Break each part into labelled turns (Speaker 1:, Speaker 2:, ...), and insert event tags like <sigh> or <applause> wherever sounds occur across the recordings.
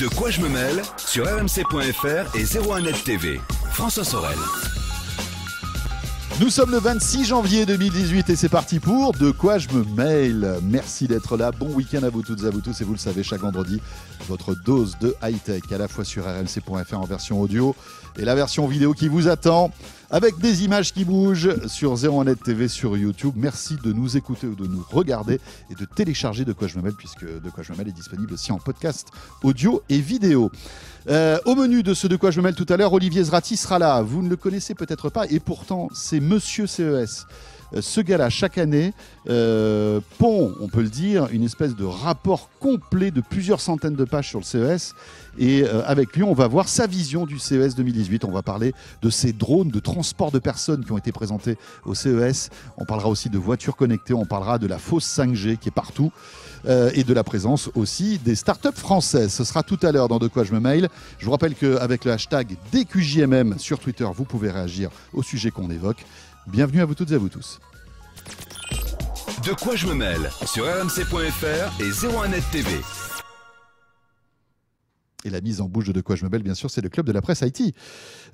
Speaker 1: De quoi je me mêle sur rmc.fr et 01net TV. François Sorel. Nous sommes le 26 janvier 2018 et c'est parti pour De quoi je me mail. Merci d'être là. Bon week-end à vous toutes et à vous tous. Et vous le savez, chaque vendredi, votre dose de high-tech à la fois sur rmc.fr en version audio et la version vidéo qui vous attend avec des images qui bougent sur 01net TV, sur YouTube. Merci de nous écouter ou de nous regarder et de télécharger De quoi je me mêle, puisque De quoi je me mêle est disponible aussi en podcast audio et vidéo. Euh, au menu de ce De quoi je me mêle tout à l'heure, Olivier Zrati sera là. Vous ne le connaissez peut-être pas et pourtant c'est Monsieur CES. Euh, ce gala, chaque année, euh, pond, on peut le dire, une espèce de rapport complet de plusieurs centaines de pages sur le CES. Et euh, avec lui, on va voir sa vision du CES 2018. On va parler de ces drones de transport de personnes qui ont été présentés au CES. On parlera aussi de voitures connectées. On parlera de la fausse 5G qui est partout. Euh, et de la présence aussi des startups françaises. Ce sera tout à l'heure dans De quoi je me mail. Je vous rappelle qu'avec le hashtag DQJMM sur Twitter, vous pouvez réagir au sujet qu'on évoque. Bienvenue à vous toutes et à vous tous. De quoi je me mêle sur rmc.fr et 01 TV. Et la mise en bouche de De quoi je me mêle, bien sûr, c'est le club de la presse Haïti.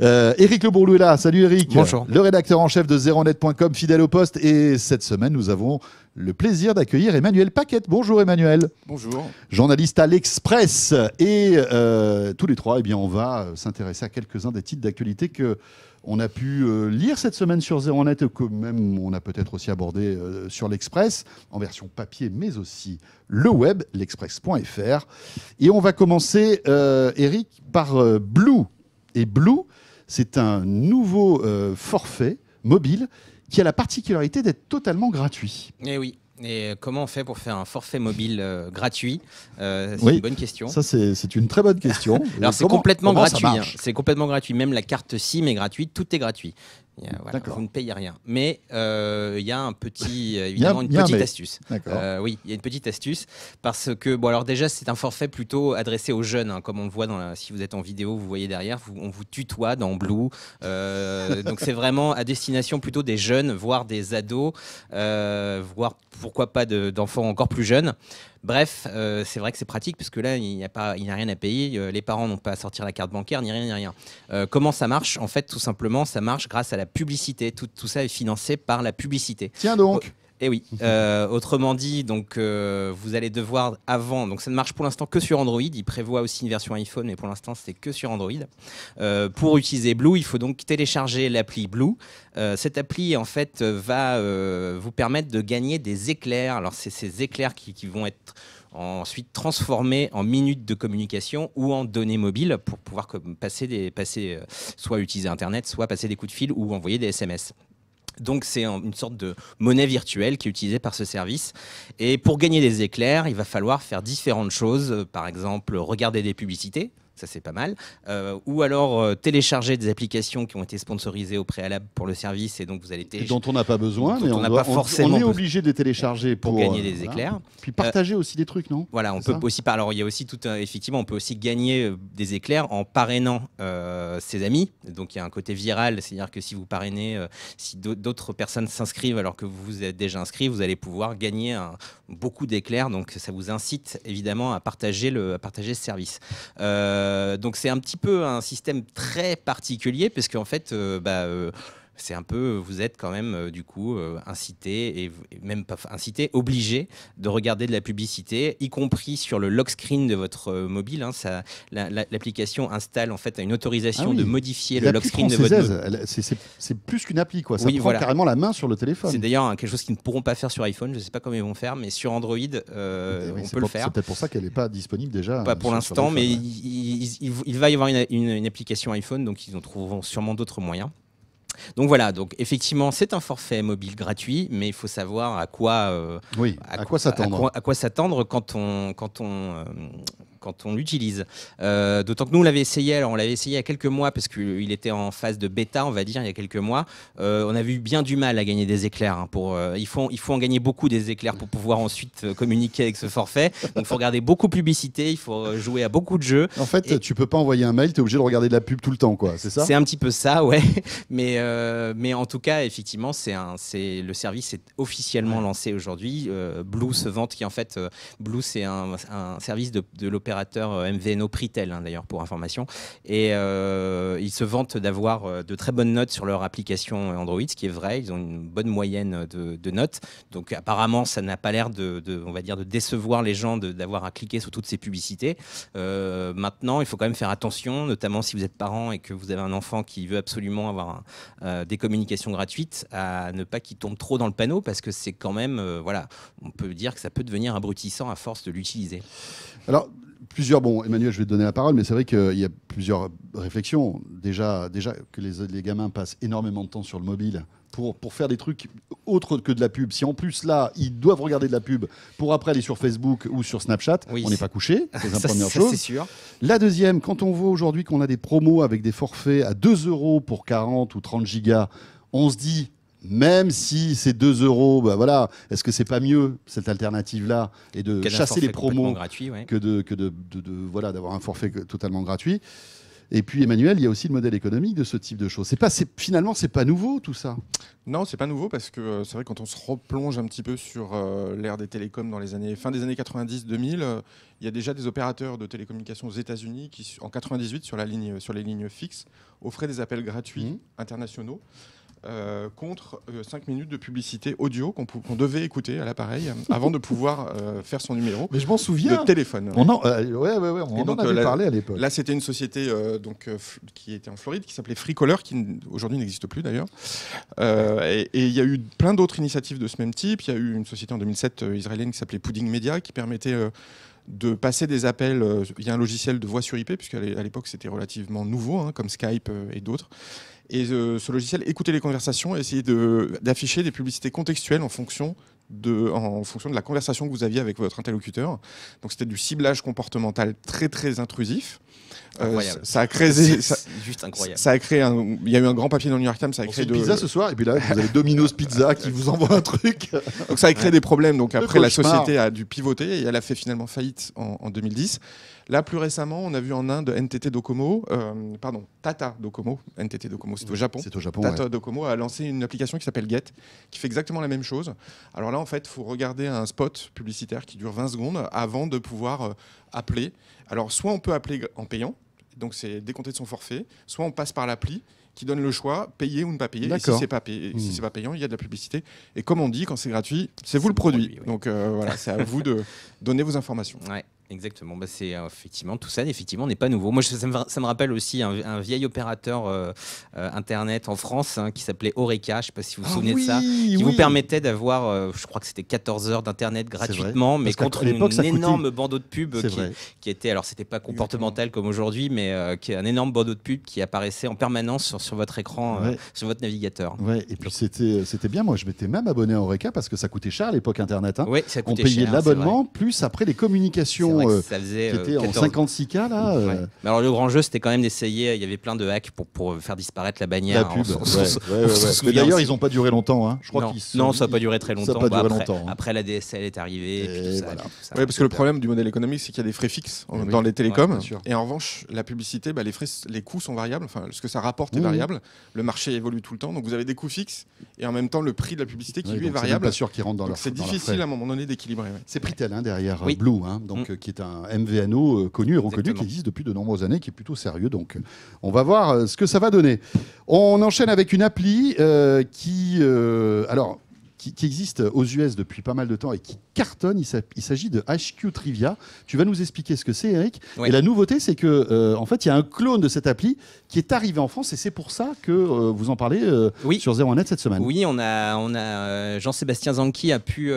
Speaker 1: Euh, Eric Le Bourlou est là. Salut Eric. Bonjour. Le rédacteur en chef de 01net.com, fidèle au poste. Et cette semaine, nous avons le plaisir d'accueillir Emmanuel Paquette. Bonjour Emmanuel. Bonjour. Journaliste à l'Express. Et euh, tous les trois, eh bien, on va s'intéresser à quelques-uns des titres d'actualité que on a pu euh, lire cette semaine sur zeronet, Net, que même on a peut-être aussi abordé euh, sur l'Express, en version papier, mais aussi le web, l'express.fr. Et on va commencer, euh, Eric, par Blue. Et Blue, c'est un nouveau forfait mobile qui a la particularité d'être totalement gratuit.
Speaker 2: Eh oui. Et comment on fait pour faire un forfait mobile euh, gratuit euh, C'est une bonne question. Ça,
Speaker 1: c'est une très bonne question. <laughs> Alors, c'est complètement gratuit. Hein.
Speaker 2: C'est complètement gratuit. Même la carte SIM est gratuite. Tout est gratuit vous ne payez rien. Mais euh, il y a un petit, <laughs> évidemment, une petite astuce. Euh, oui, il y a une petite astuce parce que bon, alors déjà c'est un forfait plutôt adressé aux jeunes, hein, comme on le voit dans si vous êtes en vidéo, vous voyez derrière, on vous tutoie dans Blue. Euh, donc c'est vraiment à destination plutôt des jeunes, voire des ados, voire pourquoi pas d'enfants encore plus jeunes. Bref, c'est vrai que c'est pratique parce que là, il n'y a, pas, il a rien à payer. les parents n'ont pas à sortir la carte bancaire, ni rien, ni rien. comment ça marche En fait, tout simplement, ça marche grâce à la publicité. Tout, tout ça est financé par la publicité. Tiens donc. Oh, eh oui. <laughs> Euh, autrement dit, donc euh, vous allez devoir avant. Donc ça ne marche pour l'instant que sur Android. Il prévoit aussi une version iPhone, mais pour l'instant c'est que sur Android. Euh, pour utiliser Blue, il faut donc télécharger l'appli Blue. cette appli en fait va vous permettre de gagner des éclairs. Alors c'est ces éclairs qui vont être ensuite transformer en minutes de communication ou en données mobiles pour pouvoir passer passer, euh, soit utiliser Internet, soit passer des coups de fil ou envoyer des SMS. Donc c'est une sorte de monnaie virtuelle qui est utilisée par ce service. Et pour gagner des éclairs, il va falloir faire différentes choses, par exemple regarder des publicités, ça c'est pas mal. Euh, ou alors euh, télécharger des applications qui ont été sponsorisées au préalable pour le service et donc vous allez télécharger. Dont on n'a pas besoin, mais on, pas forcément. est obligé
Speaker 1: de télécharger pour, gagner euh, des éclairs. Puis partager aussi des trucs, non Voilà, on peut
Speaker 2: aussi. Alors il y a aussi tout effectivement, on peut aussi gagner des éclairs en parrainant ses amis. Donc il y a un côté viral, c'est-à-dire que si vous parrainez, si d'autres personnes s'inscrivent alors que vous êtes déjà inscrit, vous allez pouvoir gagner beaucoup d'éclairs. Donc ça vous incite évidemment à partager le à partager ce service. Euh, euh, donc c'est un petit peu un système très particulier parce qu'en fait, euh, bah, euh, c'est un peu, vous êtes quand même euh, du coup euh, incité et, même pas incité, obligé de regarder de la publicité, y compris sur le lock screen de votre euh, mobile. Hein. ça, l'application installe en fait une autorisation ah de modifier le lock screen de votre.
Speaker 1: C'est plus qu'une appli quoi. Ça oui, prend voilà. carrément
Speaker 2: la main sur le téléphone. C'est d'ailleurs hein, quelque chose qu'ils ne pourront pas faire sur iPhone. Je ne sais pas comment ils vont faire, mais sur Android, eh on peut le faire. C'est peut-être pour ça
Speaker 1: qu'elle n'est pas disponible déjà. Pas pour l'instant, mais
Speaker 2: il, va y avoir une, une application iPhone, donc ils en trouveront sûrement d'autres moyens. Donc voilà, donc effectivement, c'est un forfait mobile gratuit, mais il faut savoir à quoi, euh, s'attendre. à, quoi, s'attendre quand on, quand on, euh, quand on l'utilise. Euh, d'autant que nous, on l'avait essayé, alors on l'avait essayé il y a quelques mois, parce qu'il euh, était en phase de bêta, on va dire, il y a quelques mois. Euh, on a eu bien du mal à gagner des éclairs. Hein, pour, il, faut, il faut en gagner beaucoup des éclairs pour pouvoir ensuite communiquer avec ce forfait. Donc il faut regarder beaucoup de publicité, il faut jouer à beaucoup de jeux.
Speaker 1: En fait, tu tu peux pas envoyer un mail, tu es obligé de regarder de la pub tout le temps, quoi, c'est ça C'est un petit
Speaker 2: peu ça, <laughs> ouais. Mais, mais en tout cas, effectivement, c'est le service est officiellement lancé aujourd'hui. Blue se vante, qui en fait, Blue, c'est un, service de, de l'opération euh, MVNO Pritel, hein, d'ailleurs, pour information. Et euh, ils se vantent d'avoir euh, de très bonnes notes sur leur application Android, ce qui est vrai. Ils ont une bonne moyenne de, notes. Donc, apparemment, ça n'a pas l'air de, on va dire, de décevoir les gens d'avoir à cliquer sur toutes ces publicités. maintenant, il faut quand même faire attention, notamment si vous êtes parent et que vous avez un enfant qui veut absolument avoir des communications gratuites, à ne pas qu'il tombe trop dans le panneau, parce que c'est quand même, voilà, on peut dire que ça peut devenir abrutissant à force de l'utiliser. Alors, plusieurs.
Speaker 1: Bon, Emmanuel, je vais te donner la parole, mais c'est vrai qu'il y a plusieurs réflexions. Déjà, déjà que les, gamins passent énormément de temps sur le mobile pour, pour faire des trucs autres que de la pub. Si en plus, là, ils doivent regarder de la pub pour après aller sur Facebook ou sur Snapchat, on n'est pas couché. <laughs> C'est la première chose. sûr. La deuxième, quand on voit aujourd'hui qu'on a des promos avec des forfaits à 2 euros pour 40 ou 30 gigas, on se dit même si c'est 2 euros, bah voilà, est-ce que c'est pas mieux cette alternative-là et de chasser les promos que de que de, voilà d'avoir un forfait totalement gratuit. Et puis Emmanuel, il y a aussi le modèle économique de ce type de choses. C'est pas, finalement, c'est pas nouveau tout ça.
Speaker 3: Non, c'est pas nouveau parce que euh, c'est vrai quand on se replonge un petit peu sur euh, l'ère des télécoms dans les années fin des années 90-2000, euh, il y a déjà des opérateurs de télécommunications aux États-Unis qui, en 98, sur la ligne, sur les lignes fixes, offraient des appels gratuits mmh. internationaux. Euh, contre 5 euh, minutes de publicité audio qu'on devait écouter à l'appareil euh, avant de pouvoir faire son numéro. Mais je m'en souviens. De téléphone. On en,
Speaker 1: ouais, on en parlé à l'époque. Là,
Speaker 3: c'était une société donc, qui était en Floride qui s'appelait Freecolor, qui aujourd'hui n'existe plus d'ailleurs. et il y a eu plein d'autres initiatives de ce même type. Il y a eu une société en 2007 israélienne qui s'appelait Pudding Media qui permettait de passer des appels via un logiciel de voix sur IP, puisqu'à l'époque c'était relativement nouveau, hein, comme Skype et d'autres. Et euh, ce logiciel écouter les conversations et d'afficher des publicités contextuelles en fonction en fonction de la conversation que vous aviez avec votre interlocuteur. Donc c'était du ciblage comportemental très très intrusif. Euh, ça, a créé, juste incroyable. il y a eu un grand papier dans New York Times. Ça a créé de, pizza ce soir et puis là vous avez Domino's Pizza <laughs> qui vous envoie un truc. Donc ça a créé des problèmes. Donc après la société a dû pivoter et elle a fait finalement faillite en, 2010. Là, plus récemment, on a vu en Inde NTT Docomo, euh, pardon, Tata Docomo, NTT Docomo, c'est au Japon. C'est au Japon. Tata Docomo a lancé une application qui s'appelle Get, qui fait exactement la même chose. Alors là, en fait, il faut regarder un spot publicitaire qui dure 20 secondes avant de pouvoir euh, appeler. Alors, soit on peut appeler en payant, donc c'est décompté de son forfait, soit on passe par l'appli qui donne le choix, payer ou ne pas payer. Et si c'est pas, hmm. pas payant, il y a de la publicité. Et comme on dit, quand c'est gratuit, c'est vous le produit.
Speaker 2: Donc euh, voilà, c'est à vous de donner vos informations. Exactement, bah, c'est euh, effectivement tout ça, effectivement, n'est pas nouveau. Moi, ça, me, rappelle aussi un, vieil opérateur euh, euh, internet en France hein, qui s'appelait Oreca, je ne sais pas si vous vous ah souvenez de ça, qui vous permettait d'avoir, je crois que c'était 14 heures d'internet gratuitement, mais contre une, un énorme bandeau de pub qui, était, alors c'était pas comportemental comme aujourd'hui, mais qui est un énorme bandeau de pub qui apparaissait en permanence sur, votre écran, sur votre navigateur.
Speaker 1: Ouais, et puis c'était, c'était bien. Moi, je m'étais même abonné à Oreca parce que ça coûtait cher à l'époque internet. Hein. ça On payait l'abonnement plus après les communications euh, ça
Speaker 2: faisait, euh, en
Speaker 1: 56K là. Euh.
Speaker 2: Mais alors le grand jeu c'était quand même d'essayer, il y avait plein de hacks pour, pour faire disparaître la bannière. Hein, d'ailleurs ils
Speaker 1: n'ont pas duré longtemps, hein. je crois non. ça n'a pas duré très longtemps. Bah, après,
Speaker 2: hein. après, la DSL est arrivée. parce que le problème
Speaker 3: du modèle économique c'est qu'il y a des frais fixes dans les télécoms. et en revanche la publicité, bah, les, frais, les coûts sont variables, enfin ce que ça rapporte est variable, le marché évolue tout le temps, donc vous avez des coûts fixes et en même temps le prix de la publicité qui lui est variable. C'est C'est difficile à un moment donné d'équilibrer.
Speaker 1: C'est Pritel derrière Blue, donc mm qui est un MVNO euh, connu et reconnu, qui existe depuis de nombreuses années, qui est plutôt sérieux. Donc, on va voir euh, ce que ça va donner. On enchaîne avec une appli euh, qui, alors, qui, existe aux US depuis pas mal de temps et qui cartonne. Il s'agit de HQ Trivia. Tu vas nous expliquer ce que c'est, Eric. Et la nouveauté, c'est que euh, en fait, il y a un clone de cette appli qui est arrivé en France et c'est pour ça que euh, vous en parlez euh, sur 01net cette semaine.
Speaker 2: Oui, on a, on a Jean-Sébastien Zanki a pu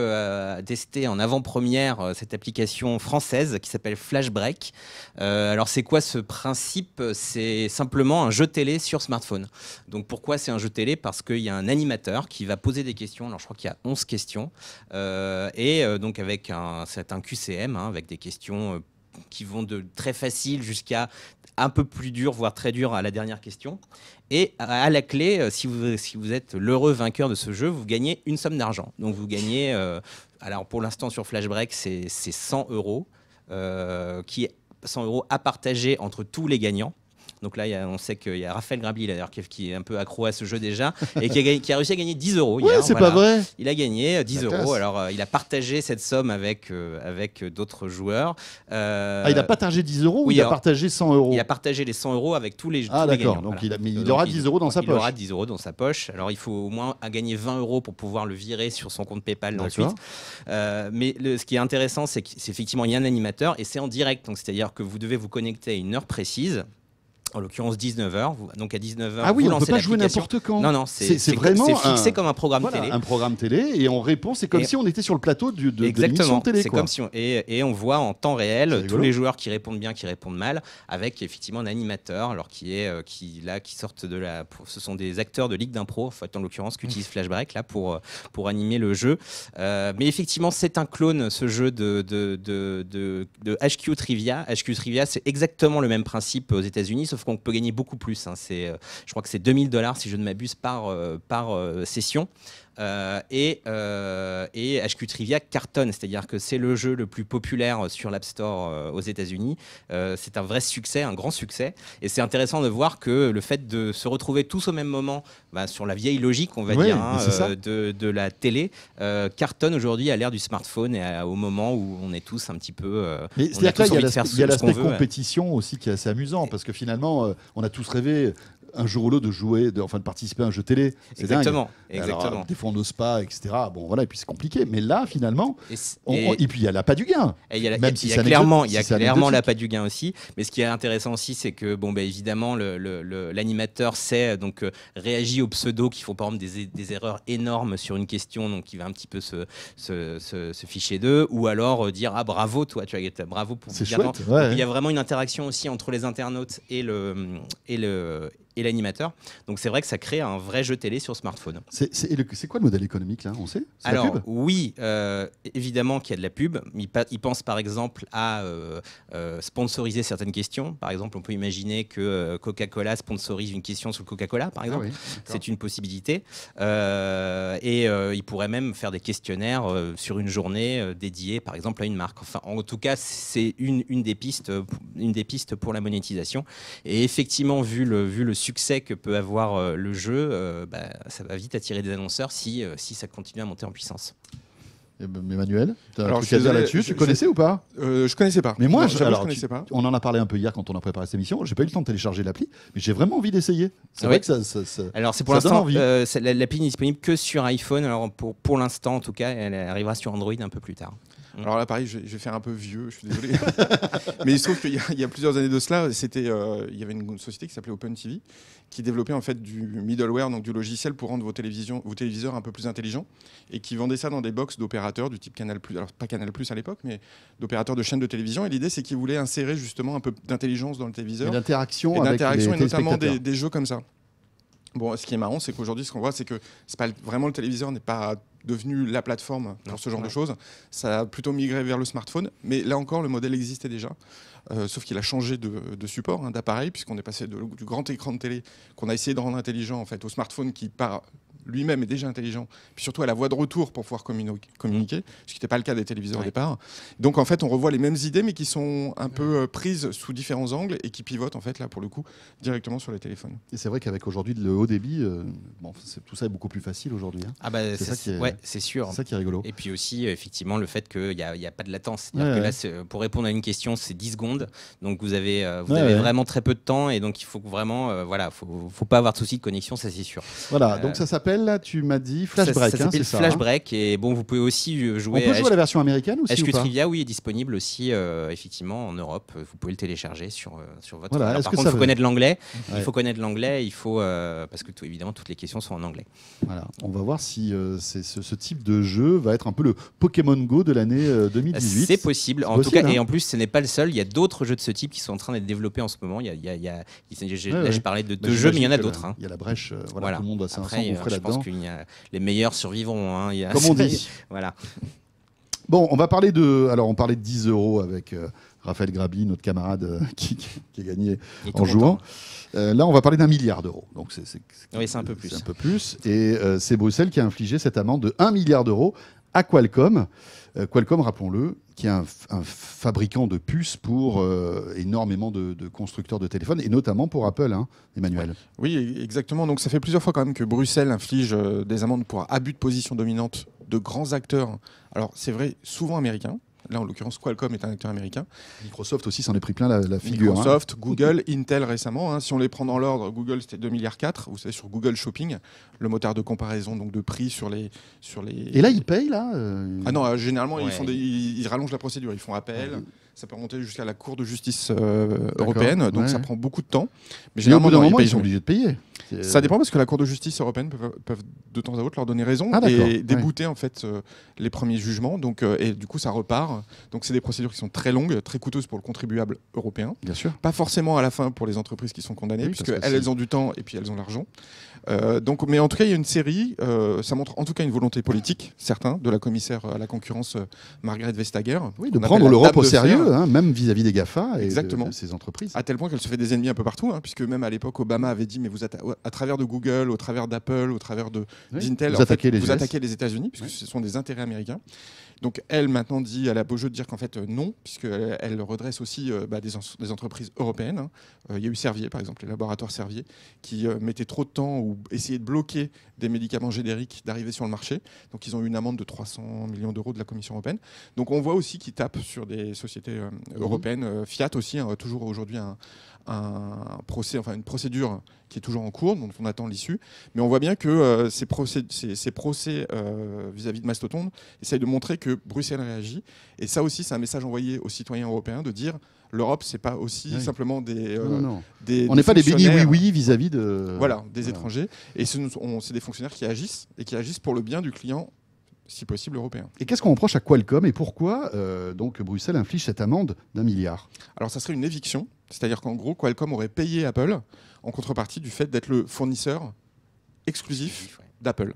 Speaker 2: tester en avant-première cette application française qui s'appelle Flash Break. alors, c'est quoi ce principe C'est simplement un jeu télé sur smartphone. Donc, pourquoi c'est un jeu télé Parce qu'il y a un animateur qui va poser des questions. Alors, je crois il y a 11 questions. Euh, et euh, donc, avec un, QCM, hein, avec des questions euh, qui vont de très facile jusqu'à un peu plus dur, voire très dur à la dernière question. Et à la clé, si vous, êtes l'heureux vainqueur de ce jeu, vous gagnez une somme d'argent. Donc vous gagnez, alors pour l'instant sur Flashbreak, Break, c'est 100 euros, qui est 100 euros à partager entre tous les gagnants. Donc là, on sait qu'il y a Raphaël Grabli, d'ailleurs, qui, est un peu accro à ce jeu déjà, et qui a, réussi à gagner 10 euros. Oui, c'est pas vrai. Il a gagné 10 euh, euros. Alors, euh, il a partagé cette somme avec, euh, avec d'autres joueurs. Ah, il a partagé
Speaker 1: 10 euros ou il a partagé 100 euros Il a
Speaker 2: partagé les 100 euros avec tous les Ah, d'accord. Donc, il, il, aura 10 euros dans sa poche. Il aura 10 euros dans sa poche. Alors, il faut au moins gagner 20 euros pour pouvoir le virer sur son compte PayPal ensuite. mais ce qui est intéressant, c'est qu'effectivement, il y a un animateur et c'est en direct. Donc, c'est-à-dire que vous devez vous connecter à une heure précise en l'occurrence 19h. Donc à 19h, ah oui, on ne peut pas jouer n'importe quand. Non, non, c'est vraiment fixé comme un programme télé. Un programme télé et on répond. C'est comme si on était
Speaker 1: sur le plateau du, de, exactement, de télé. C'est comme si
Speaker 2: et, on voit en temps réel tous les joueurs qui répondent bien, qui répondent mal, avec effectivement un animateur, alors qui est euh, qui là qui sortent de la. Ce sont des acteurs de ligue d'impro, en l'occurrence, qui mmh. utilisent Flashback là pour euh, pour animer le jeu. Euh, mais effectivement, c'est un clone ce jeu de de, de, de HQ Trivia. HQ Trivia, c'est exactement le même principe aux États-Unis, sauf qu'on peut gagner beaucoup plus. Hein. Euh, je crois que c'est 2000 dollars, si je ne m'abuse, par, euh, par euh, session. Euh, et, HQ euh, Trivia cartonne, c'est-à-dire que c'est le jeu le plus populaire sur l'App Store euh, aux États-Unis. c'est un vrai succès, un grand succès. Et c'est intéressant de voir que le fait de se retrouver tous au même moment, bah, sur la vieille logique, on va dire, hein, de, la télé, cartonne aujourd'hui à l'ère du smartphone et au moment où on est tous un petit peu. Il y a l'aspect
Speaker 1: compétition aussi qui est assez amusant, parce que finalement, on a tous rêvé un jour ou l'autre de jouer, de, enfin de participer à un jeu télé. Exactement. Dingue. exactement. des fois on n'ose pas, etc. Bon voilà, et puis c'est compliqué. Mais là finalement, et, puis il y a pas du gain. Et clairement, il y a clairement pas
Speaker 2: du gain aussi. Mais ce qui est intéressant aussi, c'est que bon ben évidemment l'animateur sait donc euh, réagit aux pseudos qui font par exemple des, des, erreurs énormes sur une question, donc il va un petit peu se, se, se, ficher d'eux, ou alors euh, dire ah bravo toi tu as bravo pour. C'est chouette. Il y a vraiment une interaction aussi entre les internautes et le et le et l'animateur. Donc c'est vrai que ça crée un vrai jeu télé sur smartphone.
Speaker 1: C'est quoi le modèle économique là On sait Alors la pub
Speaker 2: oui, euh, évidemment qu'il y a de la pub. Ils, il pensent par exemple à euh, euh, sponsoriser certaines questions. Par exemple, on peut imaginer que Coca-Cola sponsorise une question sur le Coca-Cola, par exemple. Ah c'est une possibilité. et ils pourraient même faire des questionnaires sur une journée dédiée, par exemple, à une marque. Enfin, en tout cas, c'est une, une, des pistes, une des pistes pour la monétisation. Et effectivement, vu le, vu le succès que peut avoir euh, le jeu, euh, bah, ça va vite attirer des annonceurs si, euh, si ça continue à monter en puissance.
Speaker 1: Eh ben, Emmanuel, as là-dessus. Tu connaissais ou pas Je connaissais pas. Mais moi, je, connaissais pas. On en a parlé un peu hier quand on a préparé cette émission. J'ai pas eu le temps de télécharger l'appli, mais j'ai vraiment envie d'essayer. C'est vrai que ça, ça, ça Alors c'est pour l'instant,
Speaker 2: l'appli n'est disponible que sur iPhone. Alors pour pour l'instant, en tout cas, elle arrivera sur Android un peu plus tard. Mm. Alors là, pareil, je, vais faire un peu vieux, je suis désolé. <laughs> Mais il se trouve qu'il y,
Speaker 3: a plusieurs années de cela, c'était, euh, il y avait une société qui s'appelait Open TV, qui développait en fait du middleware, donc du logiciel pour rendre vos, télévisions, vos téléviseurs un peu plus intelligents, et qui vendait ça dans des box d'opérateurs du type Canal+, alors pas Canal+, à l'époque, mais d'opérateurs de chaînes de télévision. Et l'idée, c'est qu'ils voulaient insérer justement un peu d'intelligence dans le téléviseur. Et d'interaction et, notamment des, jeux comme ça. Bon, ce qui est marrant, c'est qu'aujourd'hui, ce qu'on voit, c'est que pas, vraiment le téléviseur n'est pas devenu la plateforme pour ce genre de choses. Ça a plutôt migré vers le smartphone, mais là encore, le modèle existait déjà. Euh, sauf qu'il a changé de, support, hein, d'appareil, puisqu'on est passé du grand écran de télé qu'on a essayé de rendre intelligent en fait, au smartphone qui, part lui-même est déjà intelligent, puis surtout à la voix de retour pour pouvoir communiquer, ce qui n'était pas le cas des téléviseurs au départ. Donc en fait, on revoit les mêmes idées, mais qui sont un peu euh, prises sous différents angles et qui pivotent en fait là pour le coup directement sur les téléphones.
Speaker 1: Et c'est vrai qu'avec aujourd'hui le haut débit, euh, bon, tout ça est beaucoup plus facile aujourd'hui. Hein. Ah bah, c'est ouais, c'est sûr. C'est ça qui est rigolo.
Speaker 2: Et puis aussi effectivement le fait qu'il n'y a, pas de latence. c'est-à-dire que là, pour répondre à une question, c'est 10 secondes, donc vous avez, euh, vous avez vraiment très peu de temps et donc il faut vraiment, voilà, faut, faut pas avoir de souci de connexion, ça c'est sûr. Voilà, donc ça
Speaker 1: s'appelle là Tu m'as dit Flash Break. ça Flash
Speaker 2: Break. Hein, hein. et bon, vous pouvez aussi euh, jouer. On peut jouer à, la version américaine aussi. ou pas Trivia, oui, est disponible aussi euh, effectivement en Europe. Vous pouvez le télécharger sur, euh, sur votre. Voilà, par contre, il faut connaître l'anglais. Il faut connaître l'anglais. Il faut parce que évidemment toutes les questions sont en anglais.
Speaker 1: Voilà. On va voir si ce, ce, type de jeu va être un peu le Pokémon Go de l'année 2018. C'est possible. En tout cas, et hein. en
Speaker 2: plus, ce n'est pas le seul. Il y a d'autres jeux de ce type qui sont en train d'être développés en ce moment. Il y a, il y a, je parlais de bah, deux jeux, mais il y en a d'autres. Il y a la brèche. Voilà. Tout le monde je pense qu'il y a les meilleurs survivront. Hein, il Comme on dit. <laughs> voilà.
Speaker 1: Bon, on va parler de. Alors, on parlait de 10 euros avec euh, Raphaël Grabi, notre camarade euh, <laughs> qui, qui, a gagné en jouant. Euh, là, on va parler d'un milliard d'euros. Donc, c'est.
Speaker 2: Oui, c'est un peu plus. un peu
Speaker 1: plus. Et c'est Bruxelles qui a infligé cette amende de 1 milliard d'euros à Qualcomm. Euh, Qualcomm, rappelons-le, qui est un, fabricant de puces pour euh, énormément de, constructeurs de téléphones, et notamment pour Apple, hein, Emmanuel. Oui, exactement. Donc ça fait plusieurs
Speaker 3: fois quand même que Bruxelles inflige euh, des amendes pour abus de position dominante de grands acteurs. Alors c'est vrai, souvent américains, Là, en l'occurrence, Qualcomm est un acteur américain. Microsoft aussi s'en est
Speaker 1: pris plein la, figure. Hein. Microsoft,
Speaker 3: Google, <laughs> Intel récemment. Hein. Si on les prend dans l'ordre, Google, c'était 2 milliards 4. Vous savez, sur Google Shopping, le moteur de comparaison donc de prix sur les. Sur les... Et là, ils
Speaker 1: payent, là euh, Ah
Speaker 3: non, euh, généralement, ils, rallongent la procédure. Ils font appel. Ça peut remonter jusqu'à la Cour de justice euh, européenne, donc ça prend beaucoup de temps. Mais généralement, ils sont obligés de payer. Ça dépend parce que la Cour de justice européenne peut, peuvent, de temps à autre leur donner raison ah, et débouter en fait euh, les premiers jugements. Donc euh, et du coup, ça repart. Donc c'est des procédures qui sont très longues, très coûteuses pour le contribuable européen. Bien sûr. Pas forcément à la fin pour les entreprises qui sont condamnées, puisqu'elles puisque elles, ont du temps et puis elles ont l'argent. donc, mais en tout cas, il y a une série. ça montre en tout cas une volonté politique, certains, de la commissaire à la concurrence Margaret Vestager. Oui, de prendre l'Europe au sérieux.
Speaker 1: Hein, même vis-à-vis des GAFA et Exactement. De, ces entreprises.
Speaker 3: À tel point qu'elle se fait des ennemis un peu partout, hein, puisque même à l'époque, Obama avait dit, mais vous êtes à, travers de Google, au travers d'Apple, au travers d'Intel, vous, attaquez, les vous États-Unis, puisque ce sont des intérêts américains. Donc elle maintenant dit, elle la beau jeu de dire qu'en fait euh, non, puisqu'elle euh, elle redresse aussi euh, bah, des, entreprises européennes. Hein. Il y a eu Servier par exemple, les laboratoires Servier, qui mettaient trop de temps ou essayaient de bloquer des médicaments génériques d'arriver sur le marché. Donc ils ont eu une amende de 300 millions d'euros de la Commission européenne. Donc on voit aussi qu'ils tapent sur des sociétés mhm. européennes. Fiat aussi, hein, toujours aujourd'hui un, procès, enfin une procédure qui est toujours en cours, dont on attend l'issue. Mais on voit bien que ces procès, vis-à-vis de Mastodon essayent de montrer que Bruxelles réagit. Et ça aussi, c'est un message envoyé aux citoyens européens de dire l'Europe, c'est pas aussi simplement des, euh, on n'est pas des béni oui oui vis-à-vis de voilà des étrangers. Et c'est des fonctionnaires qui agissent et qui agissent pour le bien du client si possible européen.
Speaker 1: Et qu'est-ce qu'on reproche à Qualcomm et pourquoi euh, donc Bruxelles inflige cette amende d'un milliard Alors ça serait une éviction,
Speaker 3: c'est-à-dire qu'en gros Qualcomm aurait payé Apple en contrepartie du fait d'être le fournisseur exclusif d'Apple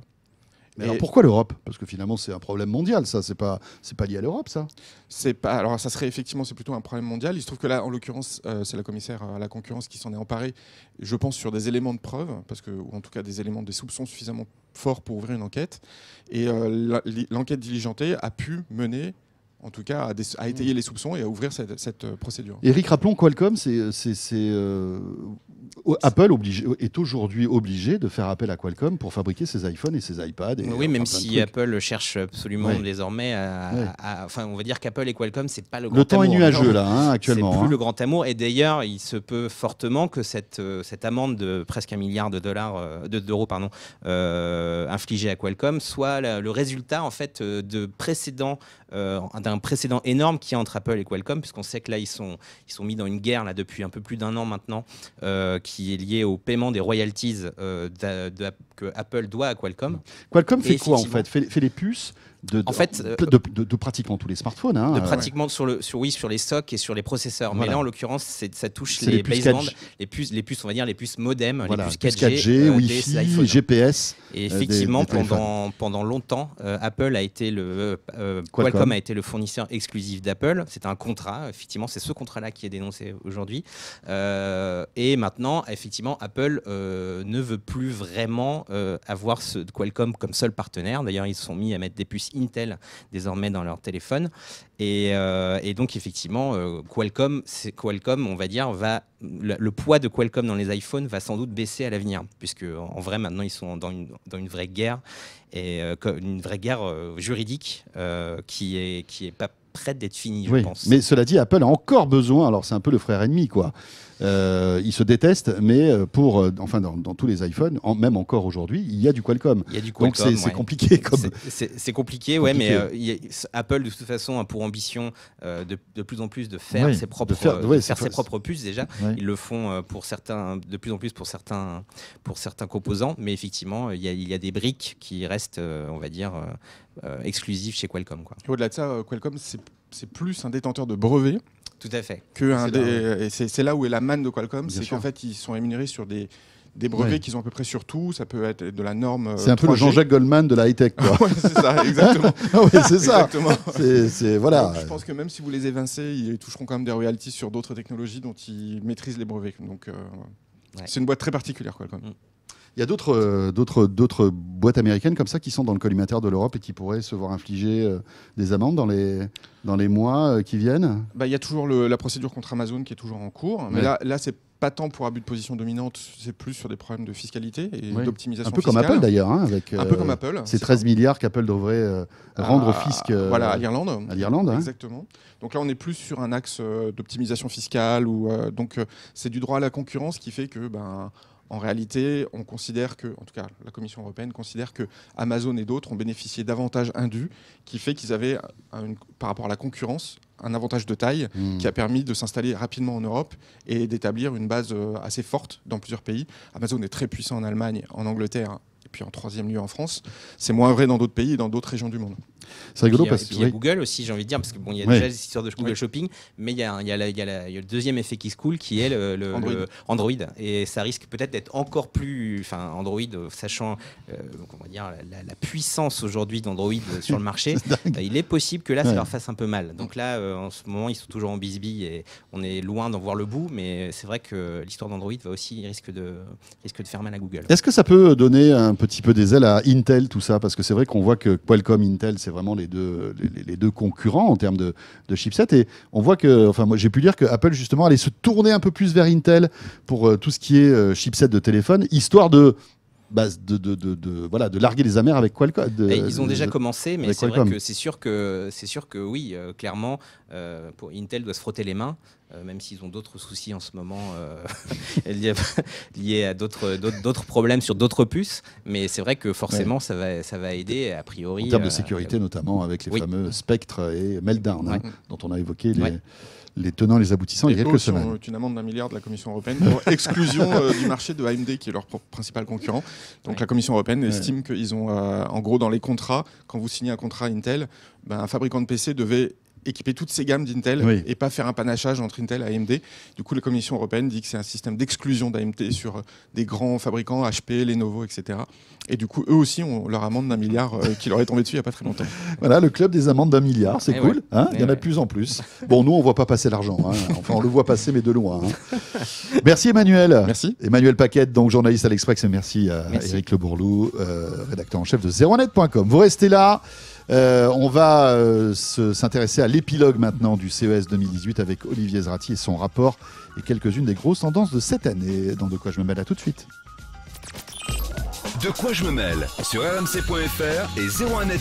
Speaker 3: alors pourquoi
Speaker 1: l'Europe Parce que finalement, c'est un problème mondial, ça. C'est
Speaker 3: pas, c'est pas lié à l'Europe, ça. C'est pas. Alors, ça serait effectivement, c'est plutôt un problème mondial. Il se trouve que là, en l'occurrence, euh, c'est la commissaire à la concurrence qui s'en est emparée. Je pense sur des éléments de preuve, parce que, ou en tout cas des éléments, des soupçons suffisamment forts pour ouvrir une enquête. Et euh, l'enquête diligentée a pu mener en tout cas, à, mm. étayer les soupçons et à ouvrir cette, euh, procédure. Eric,
Speaker 1: rappelons, Qualcomm, c'est euh, euh, Apple est aujourd'hui obligé de faire appel à Qualcomm pour fabriquer ses iPhones et ses iPads. Et oui, même si
Speaker 2: Apple cherche absolument désormais à, Enfin, on va dire qu'Apple et Qualcomm, c'est pas le grand amour. Le temps est nuageux, là, hein, <laughs> actuellement. C'est plus hein. le grand amour. Et d'ailleurs, il se peut fortement que cette, amende de presque un milliard de dollars, d'euros, pardon, infligée à Qualcomm soit le résultat, en fait, de précédents euh, d'un précédent énorme qui a entre Apple et Qualcomm, puisqu'on sait que là, ils sont, mis dans une guerre là, depuis un peu plus d'un an maintenant, euh, qui est liée au paiement des royalties euh, que Apple doit à Qualcomm. Qualcomm fait quoi en fait fait,
Speaker 1: fait les puces de, en fait, euh, de, pratiquement tous les smartphones. Hein, de pratiquement
Speaker 2: sur le, sur, oui, sur les stocks et sur les processeurs. Mais là, en l'occurrence, ça touche les, les les puces, les puces, on va dire, les puces modem, les puces 4G, euh, Wi-Fi,
Speaker 1: GPS. Et euh, effectivement, pendant,
Speaker 2: pendant longtemps, Apple a été le Qualcomm. a été le fournisseur exclusif d'Apple. C'est un contrat. Effectivement, c'est ce contrat-là qui est dénoncé aujourd'hui. et maintenant, effectivement, Apple ne veut plus vraiment avoir ce Qualcomm comme seul partenaire. D'ailleurs, ils se sont mis à mettre des puces Intel désormais dans leur téléphone. Et, euh, donc effectivement, euh, Qualcomm, Qualcomm, on va dire, va, le, poids de Qualcomm dans les iPhones va sans doute baisser à l'avenir, puisque en vrai maintenant ils sont dans une, vraie guerre, et, euh, une vraie guerre juridique qui n'est qui est pas prête d'être finie, Mais
Speaker 1: cela dit, Apple a encore besoin, alors c'est un peu le frère ennemi, quoi. Euh, ils se détestent, mais euh, pour, euh, enfin, dans, tous les iPhones, même encore aujourd'hui, il y a du Qualcomm. Il y a du Donc c'est compliqué. Comme...
Speaker 2: C'est compliqué, ouais, mais Apple, de toute façon, a pour ambition de, de, plus en plus de faire ses propres, faire, ses propres puces déjà. Ils le font pour certains, de plus en plus pour certains, pour certains composants, mais effectivement, il y, a, il y a des briques qui restent, on va dire, exclusives chez Qualcomm.
Speaker 3: Au-delà de ça, Qualcomm, c'est plus un détenteur de brevets tout à fait. Que euh, c'est là où est la manne de Qualcomm, c'est qu'en fait, ils sont rémunérés sur des, brevets qu'ils ont à peu près sur tout. Ça peut être de la norme. Euh, c'est un peu le Jean-Jacques
Speaker 1: Goldman de la high-tech. <laughs> <laughs> Ah c'est ça, exactement. c'est ça. C'est, voilà. je
Speaker 3: pense que même si vous les évincez, ils toucheront quand même des royalties sur d'autres technologies dont ils maîtrisent les brevets. Donc, euh, c'est une boîte très particulière, Qualcomm. Mm.
Speaker 1: Il y a d'autres, euh, d'autres, d'autres boîtes américaines comme ça qui sont dans le collimateur de l'Europe et qui pourraient se voir infliger euh, des amendes dans les, dans les mois euh, qui viennent
Speaker 3: bah, Il y a toujours la procédure contre Amazon qui est toujours en cours. Mais là, là c'est pas tant pour abus de position dominante, c'est plus sur des problèmes de fiscalité et d'optimisation fiscale. Un peu comme Apple d'ailleurs, hein, avec. Un peu comme Apple. C'est
Speaker 1: 13 milliards qu'Apple devrait ah, rendre au fisc. voilà, à l'Irlande.
Speaker 3: À l'Irlande. Exactement. Donc là, on est plus sur un axe d'optimisation fiscale ou donc c'est du droit à la concurrence qui fait que ben en réalité, on considère que, en tout cas, la Commission européenne considère que Amazon et d'autres ont bénéficié d'avantages indus, qui fait qu'ils avaient, par rapport à la concurrence, un avantage de taille hmm. qui a permis de s'installer rapidement en Europe et d'établir une base euh, assez forte dans plusieurs pays. Amazon est très puissant en Allemagne, en Angleterre et puis en troisième lieu en France. C'est moins vrai dans d'autres pays et dans d'autres régions du monde. C'est rigolo parce euh, que. a
Speaker 2: Google aussi, j'ai envie de dire, parce que bon, il y a déjà les histoires de Google Shopping, mais il y, a, le deuxième effet qui se coule qui est le, Android. Et ça risque peut-être d'être encore plus. Enfin, Android, euh, sachant euh, dire, la, puissance aujourd'hui d'Android sur le marché, <laughs> il est possible que là, ça leur fasse un peu mal. Donc là, en ce moment, ils sont toujours en bisbille et on est loin d'en voir le bout, mais c'est vrai que l'histoire d'Android va aussi risque de, risque de faire mal à Google. Est-ce que
Speaker 1: ça peut donner un petit peu des ailes à Intel, tout ça Parce que c'est vrai qu'on voit que Qualcomm, Intel, c'est vraiment les deux, les, deux concurrents en termes de, chipset. Et on voit que, enfin, moi j'ai pu dire que Apple justement allait se tourner un peu plus vers Intel pour euh, tout ce qui est euh, chipset de téléphone, histoire de bah, de, voilà, de larguer les amers avec Qualcomm. ils ont déjà commencé, mais c'est vrai que c'est
Speaker 2: sûr que c'est sûr que oui, euh, clairement, euh, pour Intel doit se frotter les mains. Euh, même s'ils ont d'autres soucis en ce moment <laughs> liés, à d'autres problèmes sur d'autres puces, mais c'est vrai que forcément ça, va, ça va aider a priori. En termes de sécurité
Speaker 1: notamment avec les fameux Spectre et Meltdown hein, dont on a évoqué les, les tenants, les aboutissants il y a quelques semaines.
Speaker 2: une euh,
Speaker 3: amende d'un milliard de la Commission européenne pour <laughs> exclusion euh, du marché de AMD, qui est leur principal concurrent. Donc la Commission européenne estime qu'ils ont, euh, en gros, dans les contrats, quand vous signez un contrat Intel, ben, un fabricant de PC devait équiper toutes ces gammes d'Intel et pas faire un panachage entre Intel et AMD. Du coup, la Commission européenne dit que c'est un système d'exclusion d'AMT sur euh, des grands fabricants, HP, Lenovo, etc. Et du coup, eux aussi ont leur amende d'un milliard euh, qui leur est
Speaker 1: tombé dessus il n'y a pas très longtemps. <laughs> Voilà, le club des amendes d'un milliard, c'est eh cool. Hein il y en a eh de plus en plus. Bon, nous, on ne voit pas passer l'argent. Hein. Enfin, on le voit passer, mais de loin. Hein. Merci Emmanuel. Merci. Emmanuel Paquette, donc journaliste à l'Express, et merci à Eric Le Bourlou, euh, rédacteur en chef de 0 Vous restez là. Euh, on va euh, s'intéresser à l'épilogue maintenant du CES 2018 avec Olivier Zrati et son rapport et quelques-unes des grosses tendances de cette année. Dans De quoi je me mêle à tout de suite. De quoi je me mêle sur rmc.fr et 01net